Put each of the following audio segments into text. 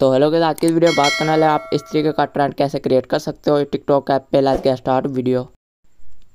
तो हेलो के आज की वीडियो में बात करने वाले आप इस तरीके का ट्रेंड कैसे क्रिएट कर सकते हो टिकटॉक ऐप पे लाइक के स्टार्ट वीडियो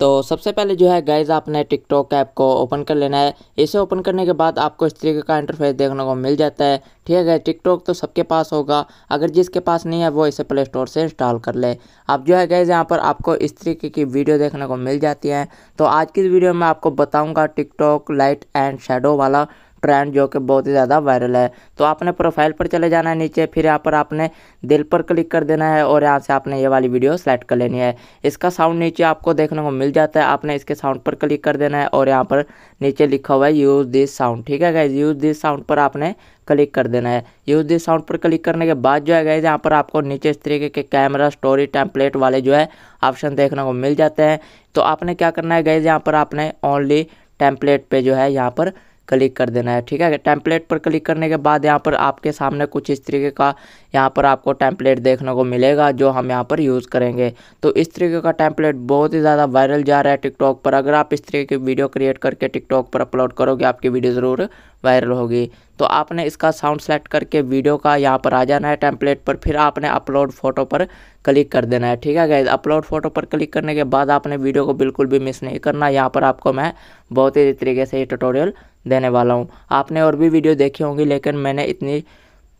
तो सबसे पहले जो है गाइज आपने टिकटॉक ऐप को ओपन कर लेना है इसे ओपन करने के बाद आपको इस तरीके का इंटरफेस देखने को मिल जाता है ठीक है टिकटॉक तो सबके पास होगा अगर जिसके पास नहीं है वो इसे प्ले स्टोर से इंस्टॉल कर ले अब जो है गैज़ यहाँ पर आपको इस तरीके की वीडियो देखने को मिल जाती है तो आज की वीडियो में आपको बताऊँगा टिकटॉक लाइट एंड शेडो वाला ट्रेंड जो कि बहुत ही ज़्यादा वायरल है तो आपने प्रोफाइल पर चले जाना है नीचे फिर यहाँ पर आपने दिल पर क्लिक कर देना है और यहाँ से आपने ये वाली वीडियो सेलेक्ट कर लेनी है इसका साउंड नीचे आपको देखने को मिल जाता है आपने इसके साउंड पर क्लिक कर देना है और यहाँ पर नीचे लिखा हुआ है यूज़ दिस साउंड ठीक है गाइज यूज़ दिस साउंड पर आपने क्लिक कर देना है यूज़ दिस साउंड पर क्लिक करने के बाद जो है गाइज यहाँ पर आपको नीचे इस तरीके के कैमरा स्टोरी टैम्पलेट वाले जो है ऑप्शन देखने को मिल जाते हैं तो आपने क्या करना है गाइज यहाँ पर आपने ओनली टेम्पलेट पे जो है यहाँ पर क्लिक कर देना है ठीक है टेम्पलेट पर क्लिक करने के बाद यहाँ पर आपके सामने कुछ इस तरीके का यहाँ पर आपको टेम्पलेट देखने को मिलेगा जो हम यहाँ पर यूज़ करेंगे तो इस तरीके का टेम्पलेट बहुत ही ज़्यादा वायरल जा रहा है टिकटॉक पर अगर आप इस तरीके की वीडियो क्रिएट करके टिकटॉक पर अपलोड करोगे आपकी वीडियो ज़रूर वायरल होगी तो आपने इसका साउंड सेलेक्ट करके वीडियो का यहाँ पर आ जाना है टेम्पलेट पर फिर आपने अपलोड फोटो पर क्लिक कर देना है ठीक है गैज अपलोड फोटो पर क्लिक करने के बाद आपने वीडियो को बिल्कुल भी मिस नहीं करना यहाँ पर आपको मैं बहुत ही तरीके से ये ट्यूटोरियल देने वाला हूँ आपने और भी वीडियो देखी होंगी लेकिन मैंने इतनी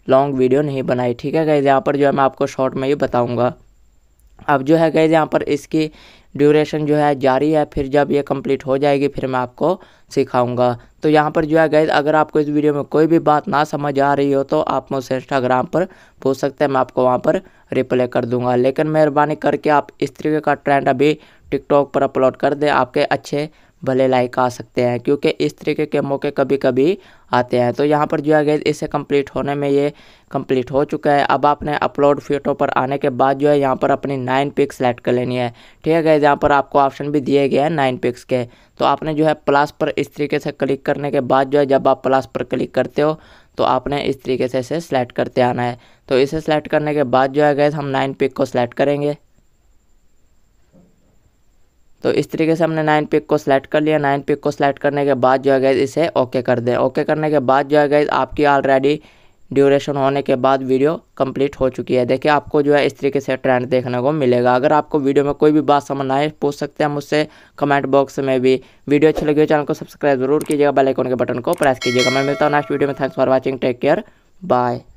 लॉन्ग वीडियो नहीं बनाई ठीक है गैज़ यहाँ पर जो है मैं आपको शॉर्ट में ही बताऊँगा अब जो है गैज़ यहाँ पर इसकी ड्यूरेशन जो है जारी है फिर जब ये कंप्लीट हो जाएगी फिर मैं आपको सिखाऊंगा तो यहाँ पर जो है गैज अगर आपको इस वीडियो में कोई भी बात ना समझ आ रही हो तो आप मुझसे इंस्टाग्राम पर पूछ सकते हैं मैं आपको वहाँ पर रिप्लाई कर दूंगा लेकिन मेहरबानी करके आप इस तरीके का ट्रेंड अभी टिकटॉक पर अपलोड कर दें आपके अच्छे भले लाइक आ सकते हैं क्योंकि इस तरीके के मौके कभी कभी आते हैं तो यहाँ पर जो है गैस इसे कंप्लीट होने में ये कंप्लीट हो चुका है अब आपने अपलोड फोटो पर आने के बाद जो है यहाँ पर अपनी नाइन पिक सेलेक्ट कर लेनी है ठीक है गैस यहाँ पर आपको ऑप्शन भी दिए गए हैं नाइन पिक्स के तो आपने जो है प्लस पर इस तरीके से क्लिक करने के बाद जो है जब आप प्लस पर क्लिक करते हो तो आपने इस तरीके से इसे सेलेक्ट करते आना है तो इसे सेलेक्ट करने के बाद जो है गैस हम नाइन पिक को सेलेक्ट करेंगे तो इस तरीके से हमने नाइन पिक को सेलेक्ट कर लिया नाइन पिक को सेलेक्ट करने के बाद जो है गैस इसे ओके कर दें ओके करने के बाद जो है गैस आपकी ऑलरेडी ड्यूरेशन होने के बाद वीडियो कंप्लीट हो चुकी है देखिए आपको जो है इस तरीके से ट्रेंड देखने को मिलेगा अगर आपको वीडियो में कोई भी बात समझ आए पूछ सकते हैं मुझसे कमेंट बॉक्स में भी वीडियो अच्छी लगी हो चैनल को सब्सक्राइब जरूर कीजिएगा बेल आइकन के बटन को प्रेस कीजिएगा मैं मिलता हूँ नेक्स्ट वीडियो में thanks for watching take care bye